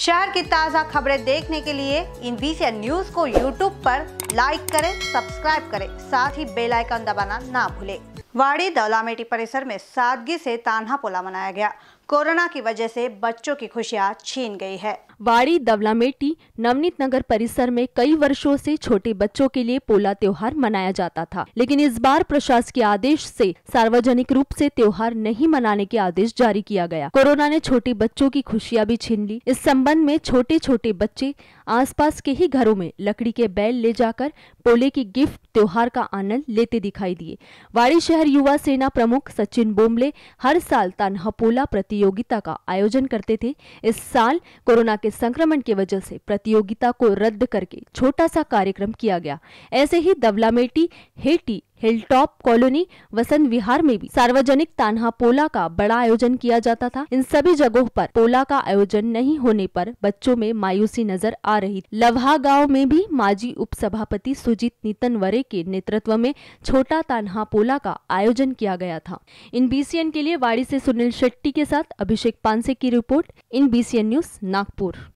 शहर की ताज़ा खबरें देखने के लिए इन बीसी न्यूज को यूट्यूब पर लाइक करें सब्सक्राइब करें साथ ही बेल आइकन दबाना ना भूलें वाड़ी दौलामेटी परिसर में सादगी से तान्हा पोला मनाया गया कोरोना की वजह से बच्चों की खुशियां छीन गई है बाड़ी दवलामेटी नवनीत नगर परिसर में कई वर्षों से छोटे बच्चों के लिए पोला त्योहार मनाया जाता था लेकिन इस बार प्रशासकीय आदेश से सार्वजनिक रूप से त्योहार नहीं मनाने के आदेश जारी किया गया कोरोना ने छोटे बच्चों की खुशियां भी छीन ली इस संबंध में छोटे छोटे बच्चे आस के ही घरों में लकड़ी के बैल ले जाकर पोले की गिफ्ट त्योहार का आनंद लेते दिखाई दिए वाड़ी शहर युवा सेना प्रमुख सचिन बोमले हर साल तानहा पोला प्रति प्रतियोगिता का आयोजन करते थे इस साल कोरोना के संक्रमण की वजह से प्रतियोगिता को रद्द करके छोटा सा कार्यक्रम किया गया ऐसे ही दबलामेटी हेटी हिलटॉप कॉलोनी वसंत विहार में भी सार्वजनिक तानहा पोला का बड़ा आयोजन किया जाता था इन सभी जगहों पर पोला का आयोजन नहीं होने पर बच्चों में मायूसी नजर आ रही लवहा गांव में भी माजी उपसभापति सुजीत वरे के नेतृत्व में छोटा तानहा पोला का आयोजन किया गया था इन बी के लिए वाड़ी ऐसी सुनील शेट्टी के साथ अभिषेक पानसे की रिपोर्ट इन बीसीएन न्यूज नागपुर